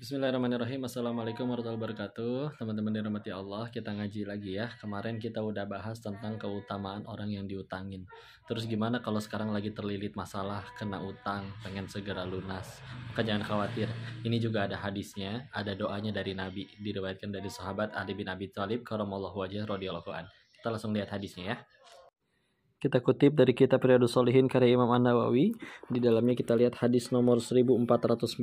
Bismillahirrahmanirrahim. Assalamualaikum warahmatullahi wabarakatuh. Teman-teman dirahmati Allah, kita ngaji lagi ya. Kemarin kita udah bahas tentang keutamaan orang yang diutangin. Terus gimana kalau sekarang lagi terlilit masalah, kena utang, pengen segera lunas. Maka jangan khawatir. Ini juga ada hadisnya, ada doanya dari Nabi. Diriwayatkan dari sahabat Ali bin Abi Thalib karramallahu wajah radhiyallahu an. Kita langsung lihat hadisnya ya. Kita kutip dari kitab periode Solihin karya Imam An-Nawawi. Di dalamnya kita lihat hadis nomor 1494.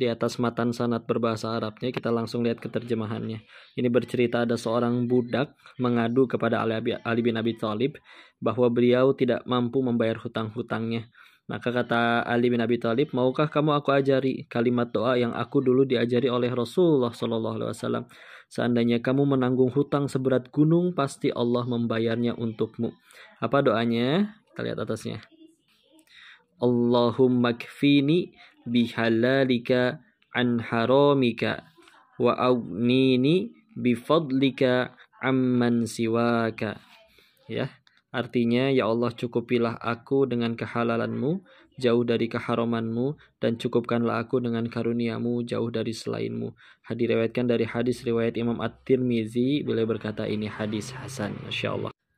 Di atas matan sanat berbahasa Arabnya, kita langsung lihat keterjemahannya. Ini bercerita ada seorang budak mengadu kepada Ali bin Abi Thalib bahwa beliau tidak mampu membayar hutang-hutangnya. Maka nah, kata Ali bin Abi Thalib, "Maukah kamu aku ajari kalimat doa yang aku dulu diajari oleh Rasulullah Shallallahu alaihi wasallam? Seandainya kamu menanggung hutang seberat gunung, pasti Allah membayarnya untukmu." Apa doanya? Kita lihat atasnya. Allahumma kfini bihalalika an haramika wa awnini bifadlika amman siwaka. Ya. Artinya, Ya Allah cukupilah aku dengan kehalalanmu, jauh dari keharamanmu, dan cukupkanlah aku dengan karuniamu, jauh dari selainmu. riwayatkan dari hadis riwayat Imam At-Tirmizi, beliau berkata ini hadis Hasan. Masya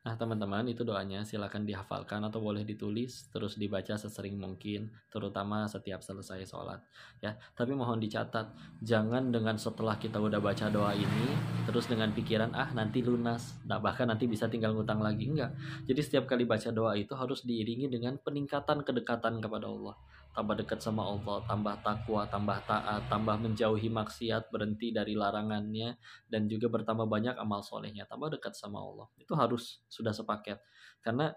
Nah teman-teman itu doanya silahkan dihafalkan atau boleh ditulis terus dibaca sesering mungkin terutama setiap selesai sholat ya. Tapi mohon dicatat jangan dengan setelah kita udah baca doa ini terus dengan pikiran ah nanti lunas nah, bahkan nanti bisa tinggal ngutang lagi enggak. Jadi setiap kali baca doa itu harus diiringi dengan peningkatan kedekatan kepada Allah tambah dekat sama Allah, tambah takwa, tambah taat, tambah menjauhi maksiat, berhenti dari larangannya, dan juga bertambah banyak amal solehnya, tambah dekat sama Allah. Itu harus sudah sepaket. Karena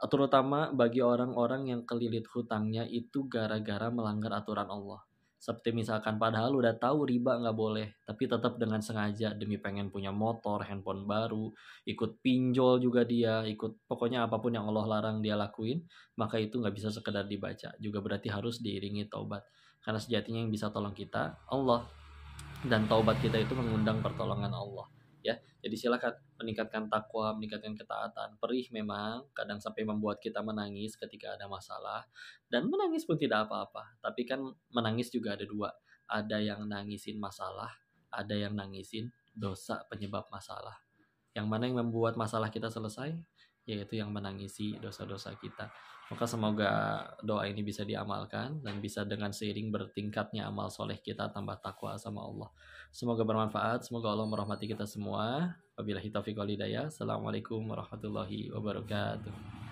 terutama bagi orang-orang yang kelilit hutangnya itu gara-gara melanggar aturan Allah. Seperti misalkan padahal udah tahu riba nggak boleh, tapi tetap dengan sengaja demi pengen punya motor, handphone baru, ikut pinjol juga dia, ikut pokoknya apapun yang Allah larang dia lakuin, maka itu nggak bisa sekedar dibaca. Juga berarti harus diiringi taubat. Karena sejatinya yang bisa tolong kita, Allah. Dan taubat kita itu mengundang pertolongan Allah ya. Jadi silakan meningkatkan takwa, meningkatkan ketaatan. Perih memang kadang sampai membuat kita menangis ketika ada masalah dan menangis pun tidak apa-apa. Tapi kan menangis juga ada dua. Ada yang nangisin masalah, ada yang nangisin dosa penyebab masalah. Yang mana yang membuat masalah kita selesai? yaitu yang menangisi dosa-dosa kita. Maka semoga doa ini bisa diamalkan dan bisa dengan seiring bertingkatnya amal soleh kita tambah takwa sama Allah. Semoga bermanfaat, semoga Allah merahmati kita semua. Wabillahi taufiq wal hidayah. Assalamualaikum warahmatullahi wabarakatuh.